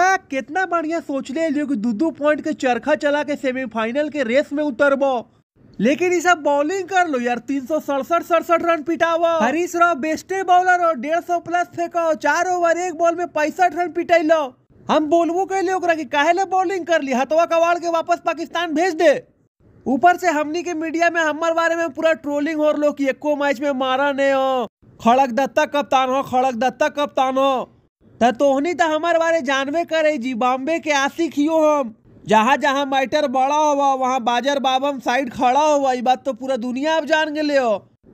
बे कितना बढ़िया सोच ले लोग दू पॉइंट के चरखा चला के सेमीफाइनल के रेस में उतरबो लेकिन इसे बॉलिंग कर लो यार तीन सौ सड़सठ सड़सठ रन पिटावो हरीश राव बेस्टे बॉलर हो डेढ़ सौ प्लस फेंको चार ओवर एक बॉल में पैंसठ रन पिटाई लो हम बोलबो कैले ओकरा कि काहे ले बॉलिंग कर ली हतवा कवाड़ के वापस पाकिस्तान भेज दे ऊपर से हमनी के मीडिया में हमारे बारे में पूरा ट्रोलिंग हो रो कि एको मैच में मारा नहीं हो खड़क दत्ता कप्तान हो खड़क दत्ता कप्तान हो त तोहनी त बारे जानबे करे जी बॉम्बे के आशिक ही हम जहाँ जहाँ मैटर बड़ा होवा वहाँ बाजर बाबम साइड खड़ा होवा ये बात तो पूरा दुनिया अब जान गए हो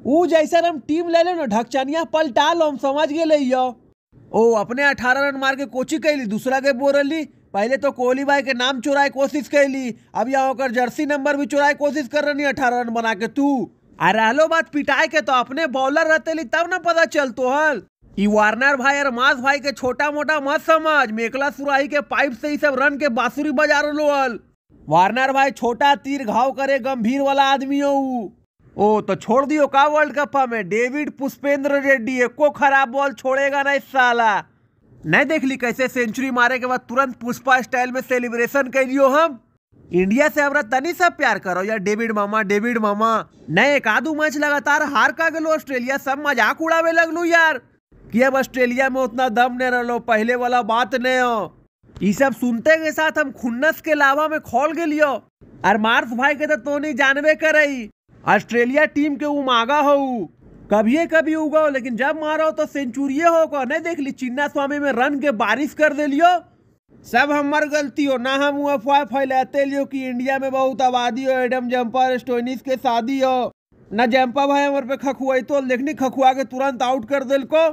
उ जैसा हम टीम ले लो ना ढकचनिया पलटा लो हम समझ गए यो ओ अपने अठारह रन मार के कोची कैली दूसरा के बोरली पहले तो कोहली भाई के नाम चुराए कोशिश कैली अब यहाँ होकर जर्सी नंबर भी चुराए कोशिश कर रही अठारह रन बना के तू आ रहा बात पिटाए के तो अपने बॉलर रहते तब ना पता चलतो हल वार्नर भाई और मास भाई के छोटा मोटा मत समझ मेकला सुराही के पाइप से ही सब रन के बांसुरी बजा लोअल वार्नर भाई छोटा तीर घाव करे गंभीर वाला आदमी हो ओ तो छोड़ दियो का वर्ल्ड कप में डेविड पुष्पेंद्र रेड्डी को खराब बॉल छोड़ेगा ना इस साला नहीं देख ली कैसे सेंचुरी मारे के बाद तुरंत पुष्पा स्टाइल में सेलिब्रेशन कर लियो हम इंडिया से हमारा तनी सब प्यार करो यार डेविड मामा डेविड मामा नहीं एक आधु मैच लगातार हार का गलो ऑस्ट्रेलिया सब मजाक उड़ावे लगलू यार पीएम ऑस्ट्रेलिया में उतना दम नहीं रहो पहले वाला बात नहीं हो ये सब सुनते के साथ हम खुन्नस के लावा में खोल गलियो और मार्स भाई के तो, तो नहीं जानबे करई ऑस्ट्रेलिया टीम के उमागा हो कभी कभी उगाओ लेकिन जब मारो तो सेंचुरी हो को नहीं देख ली चिन्ना स्वामी में रन के बारिश कर दिलियो सब हमार गलती हो ना हम अफवाह फैलाते लियो कि इंडिया में बहुत आबादी हो एडम जम्पर स्टोनिस के शादी हो ना जम्पा भाई हमारे पे खखुआई तो लेकिन खखुआ के तुरंत आउट कर दिल को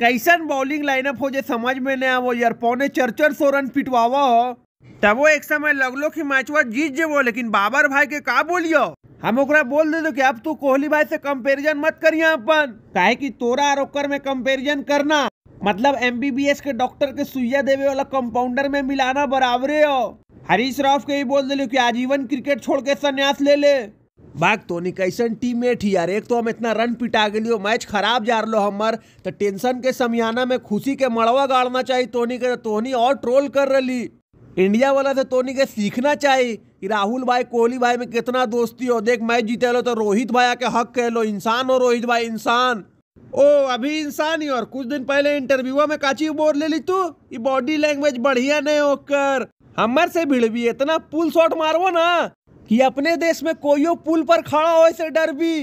कैसन बॉलिंग लाइनअप हो जे समझ में नहीं आवो यार पौने चरचर सौ रन पिटवा हो वो एक समय लगलो कि मैचवा जीत जेबो लेकिन बाबर भाई के का बोलियो हम ओकरा बोल दे दो कि अब तू कोहली भाई से कंपैरिजन मत करिए अपन काहे कि तोरा और ओकर में कंपैरिजन करना मतलब एम के डॉक्टर के सुइया देवे वाला कंपाउंडर में मिलाना बराबरे हो हरीश राव के ही बोल दिलो कि आजीवन क्रिकेट छोड़ के संन्यास ले ले बाग तोनी कैसन टीममेट ही यार एक तो हम इतना रन पिटा गलियो मैच खराब जा रो हमार तो टेंशन के समियाना में खुशी के मड़वा गाड़ना चाहिए तोनी के तो तोनी और ट्रोल कर रही इंडिया वाला से तो तोनी के सीखना चाहिए कि राहुल भाई कोहली भाई में कितना दोस्ती हो देख मैच जीते लो तो रोहित भाई आके हक कह लो इंसान हो रोहित भाई इंसान ओ अभी इंसान ही और कुछ दिन पहले इंटरव्यू में काची बोल ले ली तू ये बॉडी लैंग्वेज बढ़िया नहीं होकर हमर से भिड़ भी इतना पुल शॉट मारवो ना कि अपने देश में कोई पुल पर खड़ा हो ऐसे डर भी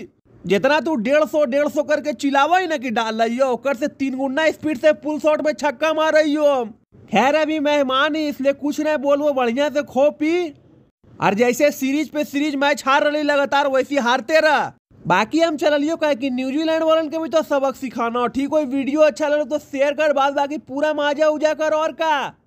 जितना तू डेढ़ सौ डेढ़ सौ करके चिलावा ही ना कि डाल रही हो कर से तीन गुना स्पीड से पुल शॉट में छक्का मार रही हो खैर अभी मेहमान ही इसलिए कुछ नहीं वो बढ़िया से खो पी और जैसे सीरीज पे सीरीज मैच हार रही लगातार वैसी हारते रह बाकी हम चलियो कहे कि न्यूजीलैंड वाले के भी तो सबक सिखाना हो ठीक हो वीडियो अच्छा लगे तो शेयर कर बाद बाकी पूरा माजा उजा कर और का